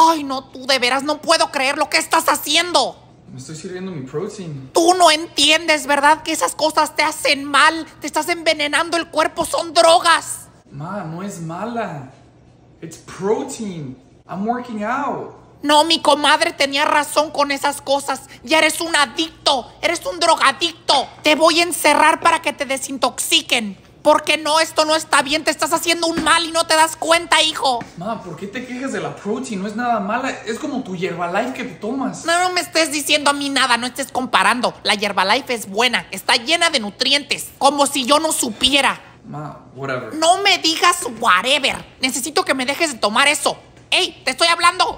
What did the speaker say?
Ay, no, tú de veras no puedo creer lo que estás haciendo. Me estoy sirviendo mi protein. Tú no entiendes, ¿verdad? Que esas cosas te hacen mal. Te estás envenenando el cuerpo. Son drogas. Ma, no es mala. It's protein. I'm working out. No, mi comadre tenía razón con esas cosas. Ya eres un adicto. Eres un drogadicto. Te voy a encerrar para que te desintoxiquen. ¿Por qué no, esto no está bien, te estás haciendo un mal y no te das cuenta, hijo. Mamá, ¿por qué te quejas de la protein? No es nada mala, es como tu yerbalife que te tomas. No, no me estés diciendo a mí nada, no estés comparando. La yerbalife es buena, está llena de nutrientes, como si yo no supiera. Ma, whatever. No me digas whatever. Necesito que me dejes de tomar eso. ¡Ey! ¡Te estoy hablando!